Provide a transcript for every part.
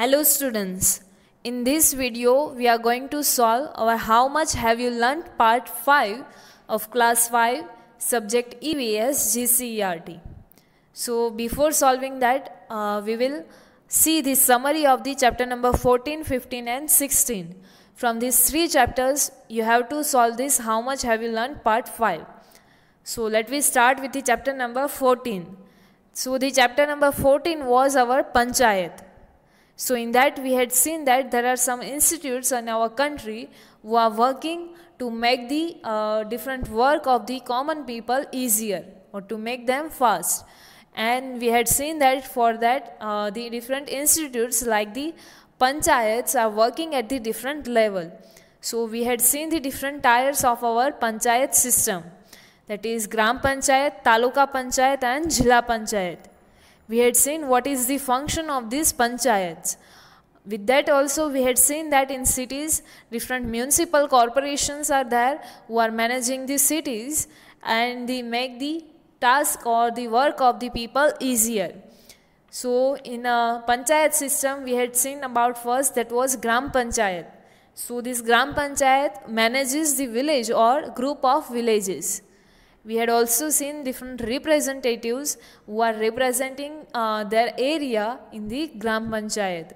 Hello students, in this video we are going to solve our how much have you learnt part 5 of class 5 subject EVS GCERT. So before solving that uh, we will see the summary of the chapter number 14, 15 and 16. From these three chapters you have to solve this how much have you learnt part 5. So let me start with the chapter number 14. So the chapter number 14 was our panchayat. So, in that, we had seen that there are some institutes in our country who are working to make the uh, different work of the common people easier or to make them fast. And we had seen that for that, uh, the different institutes like the panchayats are working at the different level. So, we had seen the different tiers of our panchayat system that is Gram Panchayat, Taluka Panchayat, and zila Panchayat. We had seen what is the function of these panchayats. With that also we had seen that in cities different municipal corporations are there who are managing the cities and they make the task or the work of the people easier. So in a panchayat system we had seen about first that was gram panchayat. So this gram panchayat manages the village or group of villages. We had also seen different representatives who are representing uh, their area in the Gram Panchayat.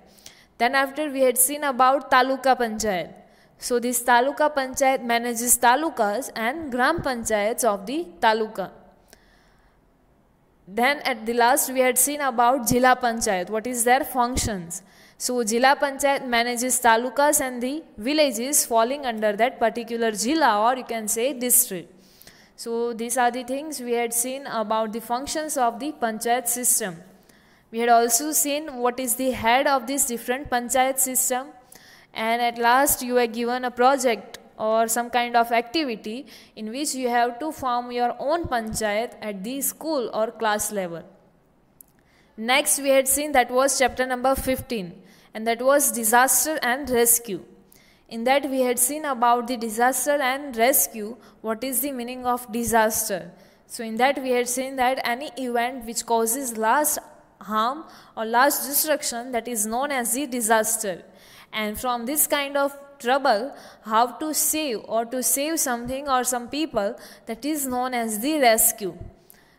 Then after we had seen about Taluka Panchayat. So this Taluka Panchayat manages talukas and Gram Panchayats of the Taluka. Then at the last we had seen about Jila Panchayat, what is their functions. So Jila Panchayat manages talukas and the villages falling under that particular Jila or you can say district. So these are the things we had seen about the functions of the panchayat system. We had also seen what is the head of this different panchayat system and at last you are given a project or some kind of activity in which you have to form your own panchayat at the school or class level. Next we had seen that was chapter number 15 and that was disaster and rescue. In that we had seen about the disaster and rescue, what is the meaning of disaster. So in that we had seen that any event which causes large harm or large destruction that is known as the disaster. And from this kind of trouble, how to save or to save something or some people that is known as the rescue.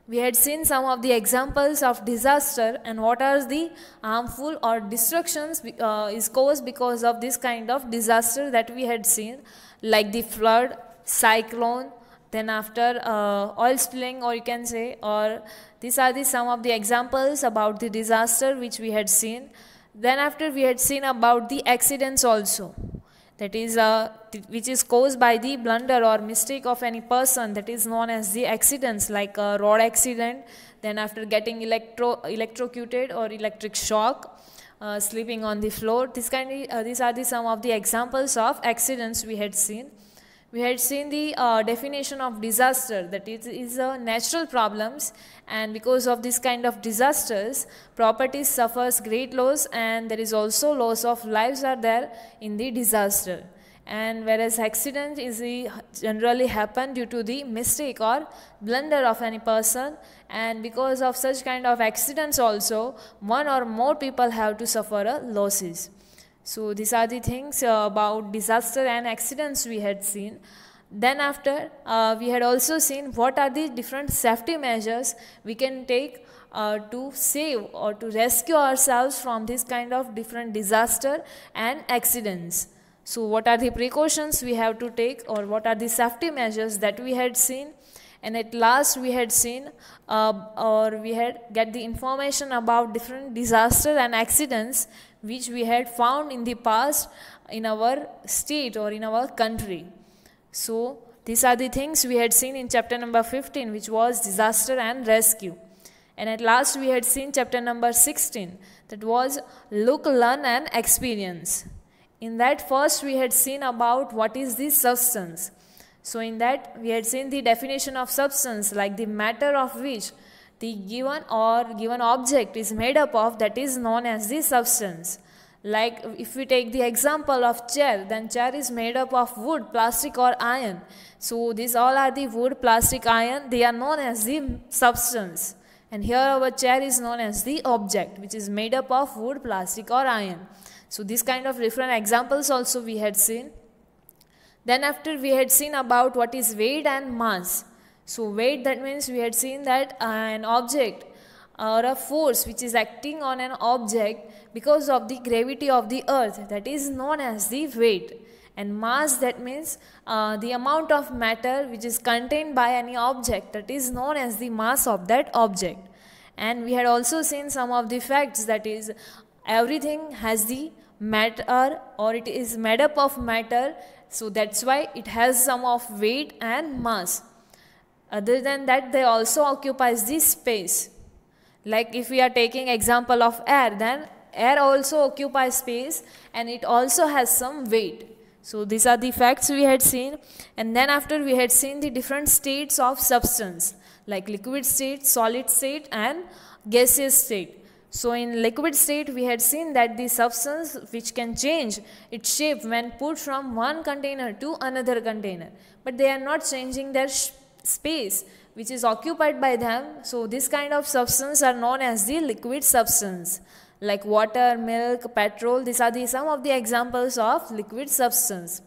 We had seen some of the examples of disaster and what are the harmful or destructions uh, is caused because of this kind of disaster that we had seen like the flood, cyclone, then after uh, oil spilling or you can say or these are the some of the examples about the disaster which we had seen. Then after we had seen about the accidents also that is uh, which is caused by the blunder or mistake of any person that is known as the accidents like a road accident then after getting electro electrocuted or electric shock uh, sleeping on the floor this kind of, uh, these are the some of the examples of accidents we had seen we had seen the uh, definition of disaster that it is a natural problems and because of this kind of disasters property suffers great loss and there is also loss of lives are there in the disaster and whereas accident is generally happen due to the mistake or blunder of any person and because of such kind of accidents also one or more people have to suffer uh, losses so these are the things uh, about disaster and accidents we had seen. Then after, uh, we had also seen what are the different safety measures we can take uh, to save or to rescue ourselves from this kind of different disaster and accidents. So what are the precautions we have to take or what are the safety measures that we had seen. And at last we had seen uh, or we had get the information about different disaster and accidents which we had found in the past in our state or in our country. So, these are the things we had seen in chapter number 15, which was disaster and rescue. And at last, we had seen chapter number 16, that was look, learn, and experience. In that, first, we had seen about what is the substance. So, in that, we had seen the definition of substance, like the matter of which the given or given object is made up of that is known as the substance like if we take the example of chair then chair is made up of wood plastic or iron so these all are the wood plastic iron they are known as the substance and here our chair is known as the object which is made up of wood plastic or iron so these kind of different examples also we had seen then after we had seen about what is weight and mass so weight that means we had seen that uh, an object or a force which is acting on an object because of the gravity of the earth that is known as the weight and mass that means uh, the amount of matter which is contained by any object that is known as the mass of that object and we had also seen some of the facts that is everything has the matter or it is made up of matter so that's why it has some of weight and mass other than that, they also occupies this space. Like if we are taking example of air, then air also occupies space and it also has some weight. So these are the facts we had seen. And then after we had seen the different states of substance like liquid state, solid state and gaseous state. So in liquid state we had seen that the substance which can change its shape when put from one container to another container. But they are not changing their shape space which is occupied by them. So this kind of substance are known as the liquid substance like water, milk, petrol. These are the, some of the examples of liquid substance.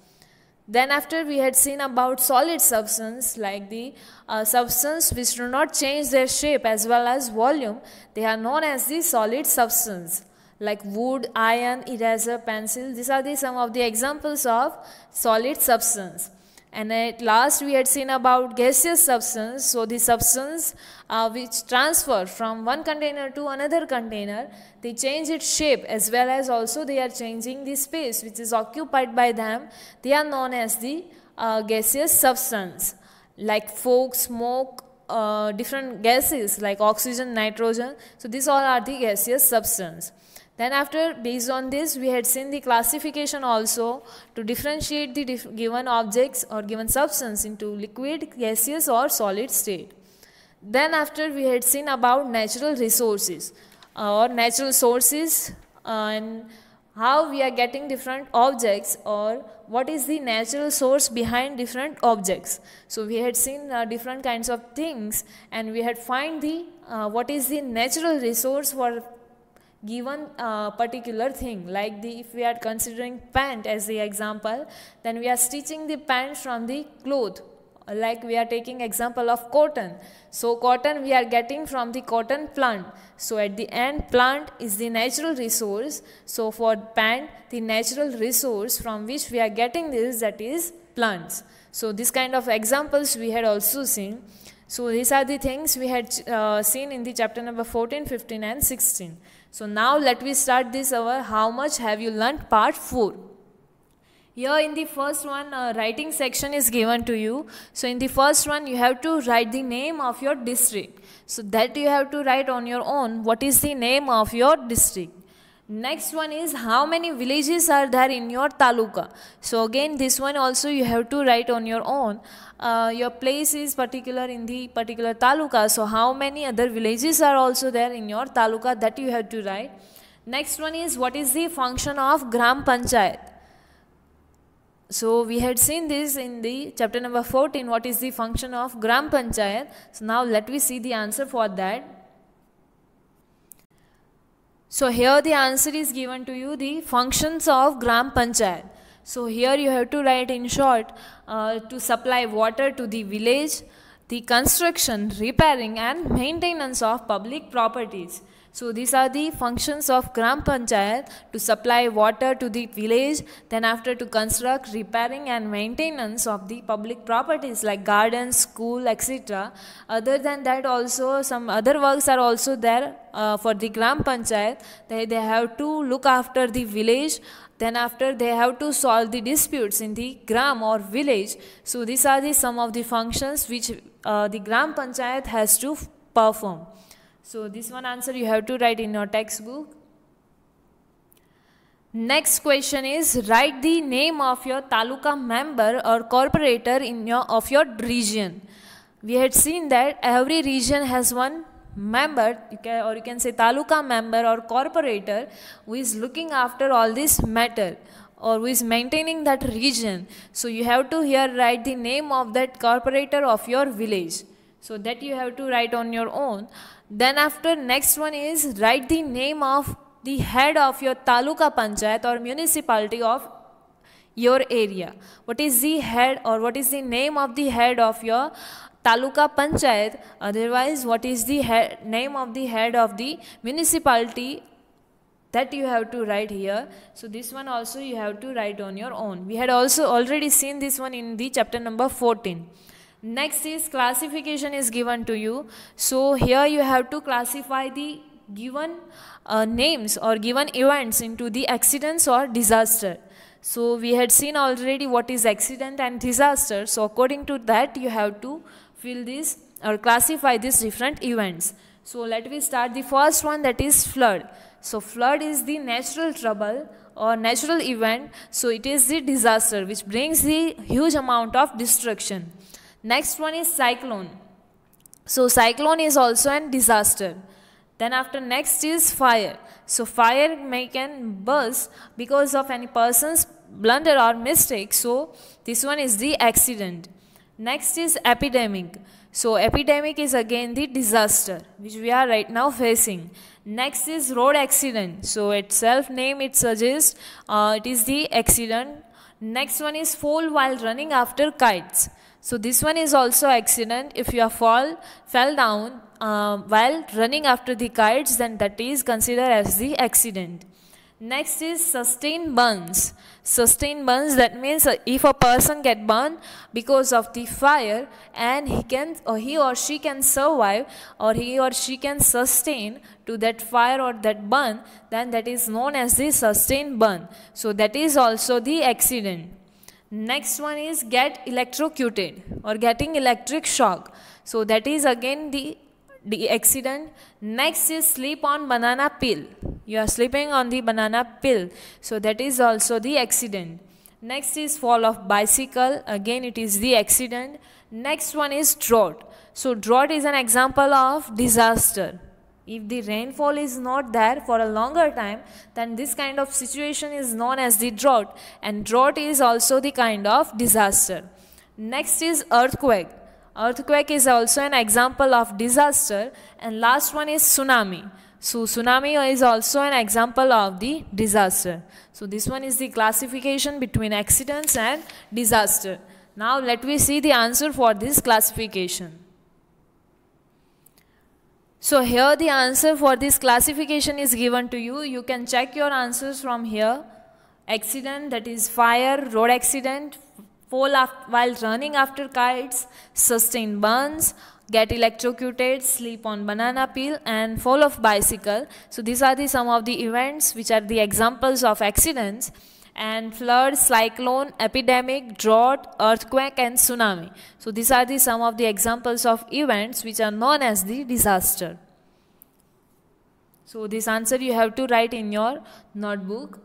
Then after we had seen about solid substance like the uh, substance which do not change their shape as well as volume. They are known as the solid substance like wood, iron, eraser, pencil. These are the, some of the examples of solid substance. And at last we had seen about gaseous substance, so the substance uh, which transfer from one container to another container, they change its shape as well as also they are changing the space which is occupied by them. They are known as the uh, gaseous substance like fog, smoke, uh, different gases like oxygen, nitrogen. So these all are the gaseous substance. Then after based on this we had seen the classification also to differentiate the given objects or given substance into liquid, gaseous or solid state. Then after we had seen about natural resources uh, or natural sources uh, and how we are getting different objects or what is the natural source behind different objects so we had seen uh, different kinds of things and we had find the uh, what is the natural resource for given a particular thing like the if we are considering pant as the example then we are stitching the pant from the cloth like we are taking example of cotton so cotton we are getting from the cotton plant so at the end plant is the natural resource so for pant the natural resource from which we are getting this that is plants so this kind of examples we had also seen so these are the things we had uh, seen in the chapter number 14 15 and 16 so now let me start this hour. How much have you learnt? Part 4. Here in the first one, uh, writing section is given to you. So in the first one, you have to write the name of your district. So that you have to write on your own. What is the name of your district? next one is how many villages are there in your taluka so again this one also you have to write on your own uh, your place is particular in the particular taluka so how many other villages are also there in your taluka that you have to write next one is what is the function of gram panchayat so we had seen this in the chapter number 14 what is the function of gram panchayat so now let me see the answer for that so here the answer is given to you the functions of Gram Panchayat. So here you have to write in short uh, to supply water to the village, the construction, repairing and maintenance of public properties. So these are the functions of Gram Panchayat to supply water to the village, then after to construct, repairing and maintenance of the public properties like gardens, school, etc. Other than that also some other works are also there uh, for the Gram Panchayat. They, they have to look after the village then after they have to solve the disputes in the gram or village. So these are the some of the functions which uh, the gram panchayat has to perform. So this one answer you have to write in your textbook. Next question is write the name of your taluka member or corporator in your of your region. We had seen that every region has one member you can, or you can say taluka member or corporator who is looking after all this matter or who is maintaining that region. So you have to here write the name of that corporator of your village. So that you have to write on your own. Then after next one is write the name of the head of your taluka panchayat or municipality of your area. What is the head or what is the name of the head of your taluka panchayat otherwise what is the name of the head of the municipality that you have to write here so this one also you have to write on your own we had also already seen this one in the chapter number 14 next is classification is given to you so here you have to classify the given uh, names or given events into the accidents or disaster so we had seen already what is accident and disaster so according to that you have to fill this or classify these different events so let me start the first one that is flood so flood is the natural trouble or natural event so it is the disaster which brings the huge amount of destruction Next one is cyclone. So cyclone is also an disaster. Then after next is fire. So fire may can burst because of any person's blunder or mistake. So this one is the accident. Next is epidemic. So epidemic is again the disaster which we are right now facing. Next is road accident. So itself name it suggests uh, it is the accident. Next one is fall while running after kites. So this one is also accident. If you fall, fell down uh, while running after the kites, then that is considered as the accident. Next is sustained burns. Sustained burns, that means uh, if a person get burned because of the fire and he can or he or she can survive or he or she can sustain to that fire or that burn, then that is known as the sustained burn. So that is also the accident next one is get electrocuted or getting electric shock so that is again the the accident next is sleep on banana peel you are sleeping on the banana peel so that is also the accident next is fall of bicycle again it is the accident next one is drought so drought is an example of disaster if the rainfall is not there for a longer time, then this kind of situation is known as the drought. And drought is also the kind of disaster. Next is earthquake. Earthquake is also an example of disaster. And last one is tsunami. So tsunami is also an example of the disaster. So this one is the classification between accidents and disaster. Now let me see the answer for this classification. So here the answer for this classification is given to you. You can check your answers from here. Accident that is fire, road accident, fall while running after kites, sustained burns, get electrocuted, sleep on banana peel and fall of bicycle. So these are the some of the events which are the examples of accidents and flood, cyclone, epidemic, drought, earthquake and tsunami. So these are the some of the examples of events which are known as the disaster. So this answer you have to write in your notebook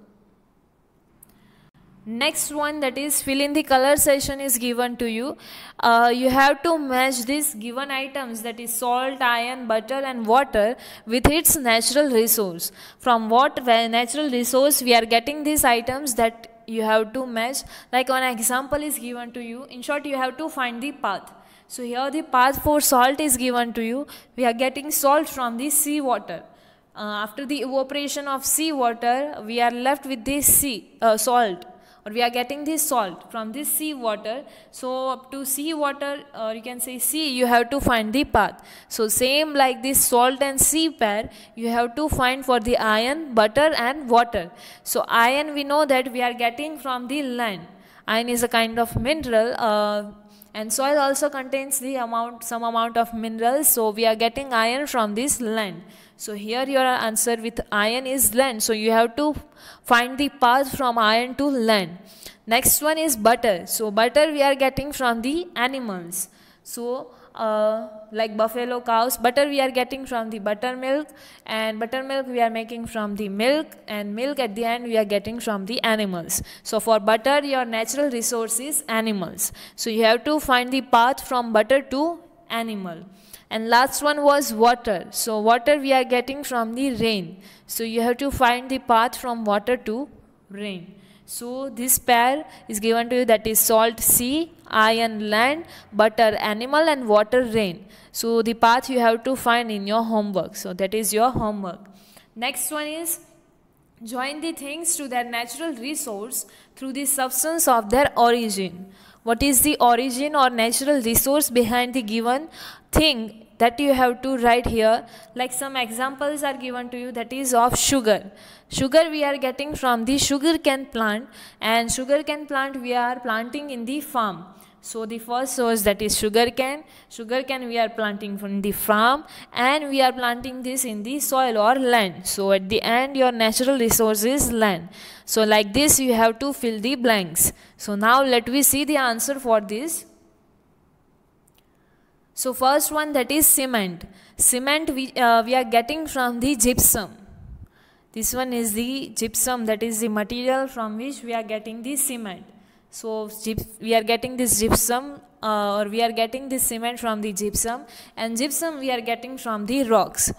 next one that is fill in the color session is given to you uh, you have to match these given items that is salt iron butter and water with its natural resource from what natural resource we are getting these items that you have to match like one example is given to you in short you have to find the path so here the path for salt is given to you we are getting salt from the sea water uh, after the evaporation of sea water we are left with this sea uh, salt or we are getting this salt from this sea water so up to sea water or uh, you can say sea you have to find the path so same like this salt and sea pair you have to find for the iron butter and water so iron we know that we are getting from the land iron is a kind of mineral uh, and soil also contains the amount some amount of minerals so we are getting iron from this land so here your answer with iron is land. So you have to find the path from iron to land. Next one is butter. So butter we are getting from the animals. So uh, like buffalo cows, butter we are getting from the buttermilk and buttermilk we are making from the milk and milk at the end we are getting from the animals. So for butter your natural resource is animals. So you have to find the path from butter to animal and last one was water so water we are getting from the rain so you have to find the path from water to rain so this pair is given to you that is salt sea, iron land, butter animal and water rain. So the path you have to find in your homework. So that is your homework. Next one is join the things to their natural resource through the substance of their origin. What is the origin or natural resource behind the given thing that you have to write here like some examples are given to you that is of sugar sugar we are getting from the sugar cane plant and sugar cane plant we are planting in the farm so the first source that is sugar cane sugar cane we are planting from the farm and we are planting this in the soil or land so at the end your natural resource is land so like this you have to fill the blanks so now let me see the answer for this so first one that is cement. Cement we, uh, we are getting from the gypsum. This one is the gypsum that is the material from which we are getting the cement. So we are getting this gypsum uh, or we are getting this cement from the gypsum and gypsum we are getting from the rocks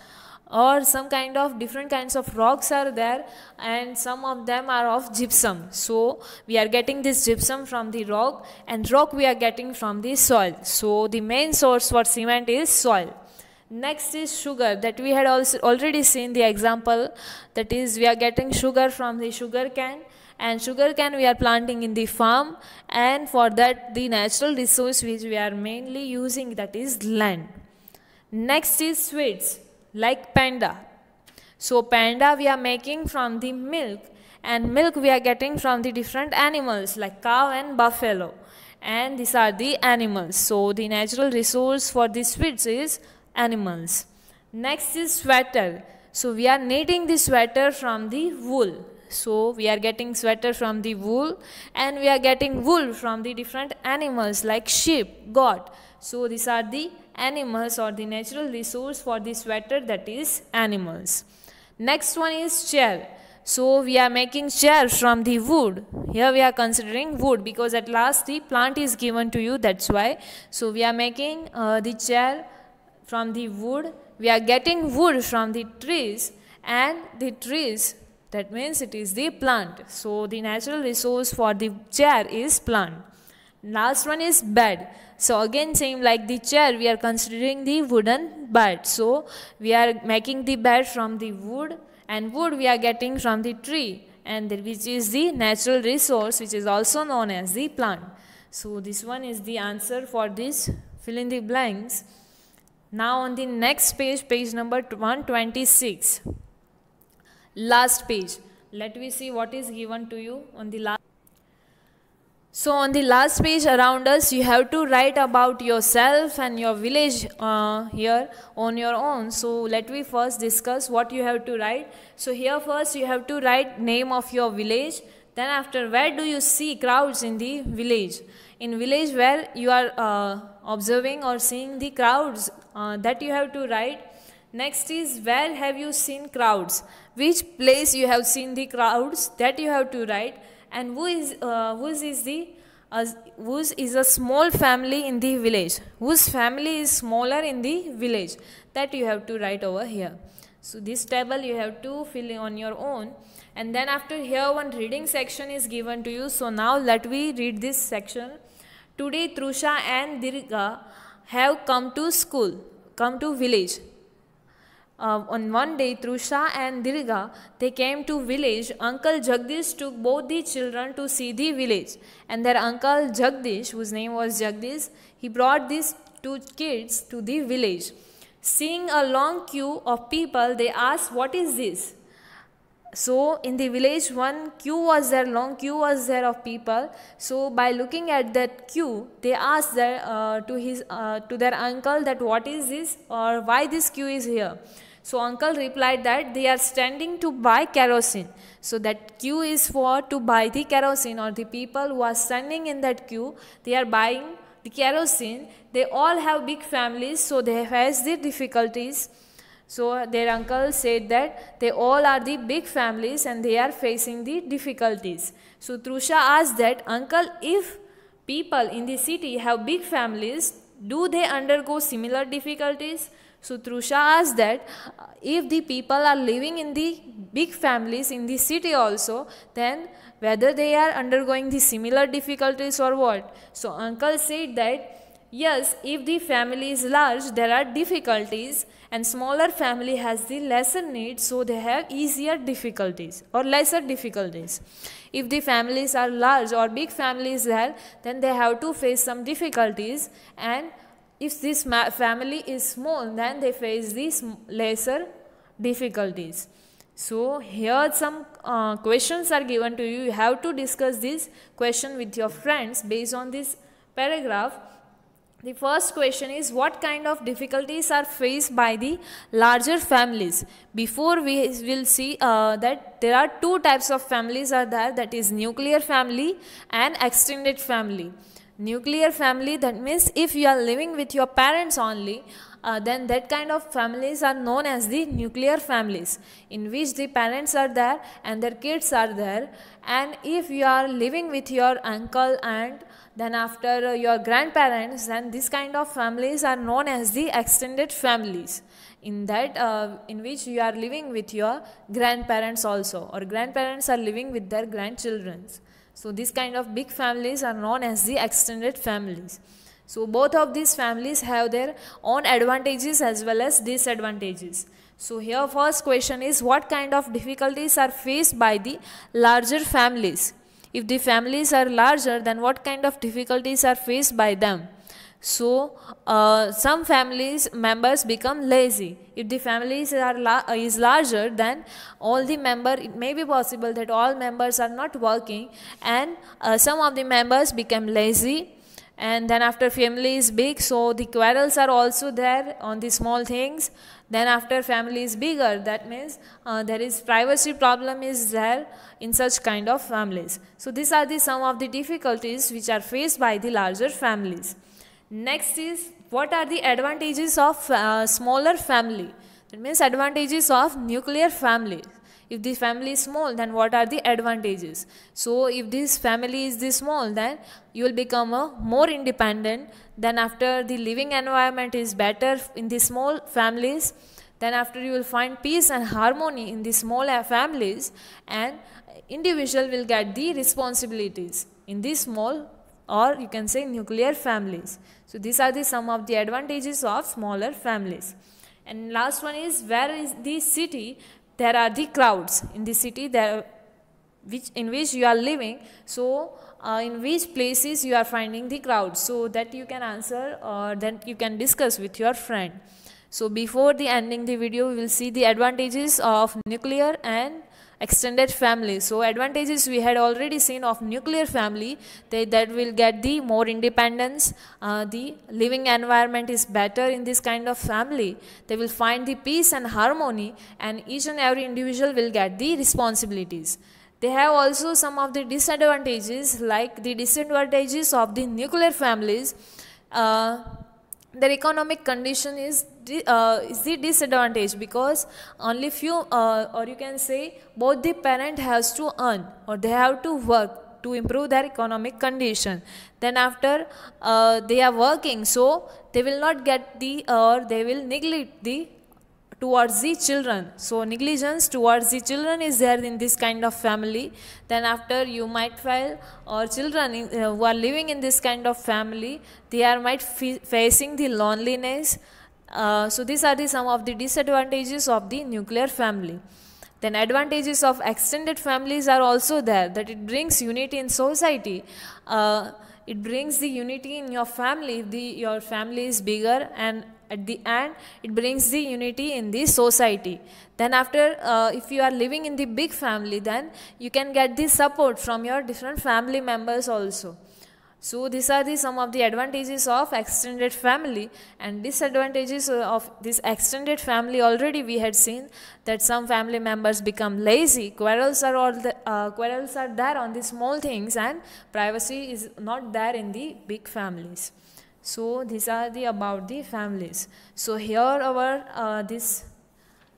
or some kind of different kinds of rocks are there and some of them are of gypsum so we are getting this gypsum from the rock and rock we are getting from the soil so the main source for cement is soil next is sugar that we had also already seen the example that is we are getting sugar from the sugar cane and sugar cane we are planting in the farm and for that the natural resource which we are mainly using that is land next is sweets like panda. So panda we are making from the milk and milk we are getting from the different animals like cow and buffalo and these are the animals. So the natural resource for the sweets is animals. Next is sweater. So we are knitting the sweater from the wool. So we are getting sweater from the wool and we are getting wool from the different animals like sheep, goat. So these are the animals or the natural resource for the sweater that is animals. Next one is chair. So we are making chair from the wood. Here we are considering wood because at last the plant is given to you that's why. So we are making uh, the chair from the wood. We are getting wood from the trees and the trees that means it is the plant. So the natural resource for the chair is plant last one is bed so again same like the chair we are considering the wooden bed so we are making the bed from the wood and wood we are getting from the tree and which is the natural resource which is also known as the plant so this one is the answer for this fill in the blanks now on the next page page number 126 last page let me see what is given to you on the last so on the last page around us, you have to write about yourself and your village uh, here on your own. So let me first discuss what you have to write. So here first you have to write name of your village. Then after where do you see crowds in the village? In village where you are uh, observing or seeing the crowds uh, that you have to write. Next is where have you seen crowds? Which place you have seen the crowds that you have to write and whose uh, is the uh, is a small family in the village. Whose family is smaller in the village? That you have to write over here. So this table you have to fill in on your own. And then after here one reading section is given to you. So now let me read this section. Today Trusha and Dirga have come to school, come to village. Uh, on one day, through Shah and Dirga, they came to village. Uncle Jagdish took both the children to see the village. And their uncle Jagdish, whose name was Jagdish, he brought these two kids to the village. Seeing a long queue of people, they asked, What is this? So in the village, one queue was there, long queue was there of people. So by looking at that queue, they asked their, uh, to his uh, to their uncle that what is this or why this queue is here. So uncle replied that they are standing to buy kerosene. So that queue is for to buy the kerosene or the people who are standing in that queue, they are buying the kerosene. They all have big families so they face the difficulties. So their uncle said that they all are the big families and they are facing the difficulties. So Trusha asked that uncle if people in the city have big families, do they undergo similar difficulties? So Trusha asked that uh, if the people are living in the big families in the city also, then whether they are undergoing the similar difficulties or what. So uncle said that yes, if the family is large, there are difficulties and smaller family has the lesser needs, so they have easier difficulties or lesser difficulties. If the families are large or big families there, then they have to face some difficulties and if this family is small, then they face these lesser difficulties. So here some uh, questions are given to you. You have to discuss this question with your friends based on this paragraph. The first question is what kind of difficulties are faced by the larger families? Before we will see uh, that there are two types of families are there that is nuclear family and extended family nuclear family that means if you are living with your parents only uh, then that kind of families are known as the nuclear families in which the parents are there and their kids are there and if you are living with your uncle aunt then after uh, your grandparents then this kind of families are known as the extended families in that uh, in which you are living with your grandparents also or grandparents are living with their grandchildrens. So these kind of big families are known as the extended families. So both of these families have their own advantages as well as disadvantages. So here first question is what kind of difficulties are faced by the larger families? If the families are larger then what kind of difficulties are faced by them? so uh, some families members become lazy if the families are la uh, is larger then all the member it may be possible that all members are not working and uh, some of the members become lazy and then after family is big so the quarrels are also there on the small things then after family is bigger that means uh, there is privacy problem is there in such kind of families so these are the some of the difficulties which are faced by the larger families next is what are the advantages of uh, smaller family that means advantages of nuclear family if the family is small then what are the advantages so if this family is this small then you will become a more independent then after the living environment is better in the small families then after you will find peace and harmony in the small uh, families and individual will get the responsibilities in the small or you can say nuclear families. So these are the some of the advantages of smaller families. And last one is where is the city? There are the crowds in the city there, which in which you are living. So uh, in which places you are finding the crowds, so that you can answer or that you can discuss with your friend. So before the ending the video, we will see the advantages of nuclear and extended family so advantages we had already seen of nuclear family they, that will get the more independence uh, the living environment is better in this kind of family they will find the peace and harmony and each and every individual will get the responsibilities they have also some of the disadvantages like the disadvantages of the nuclear families uh, their economic condition is uh, is the disadvantage because only few uh, or you can say both the parent has to earn or they have to work to improve their economic condition then after uh, they are working so they will not get the or they will neglect the towards the children so negligence towards the children is there in this kind of family then after you might find or children uh, who are living in this kind of family they are might facing the loneliness uh, so these are the some of the disadvantages of the nuclear family. Then advantages of extended families are also there that it brings unity in society. Uh, it brings the unity in your family the, your family is bigger and at the end it brings the unity in the society then after uh, if you are living in the big family then you can get the support from your different family members also so these are the some of the advantages of extended family and disadvantages uh, of this extended family already we had seen that some family members become lazy quarrels are all the, uh, quarrels are there on the small things and privacy is not there in the big families so these are the about the families so here our uh, this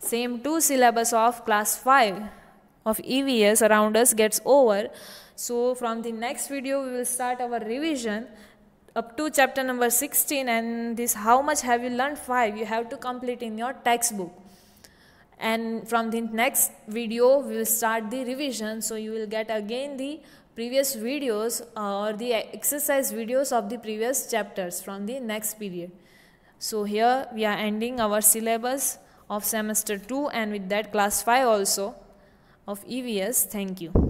same two syllabus of class 5 of EVS around us gets over so from the next video we will start our revision up to chapter number 16 and this how much have you learned 5 you have to complete in your textbook and from the next video we will start the revision so you will get again the previous videos uh, or the exercise videos of the previous chapters from the next period so here we are ending our syllabus of semester 2 and with that class 5 also of EVS thank you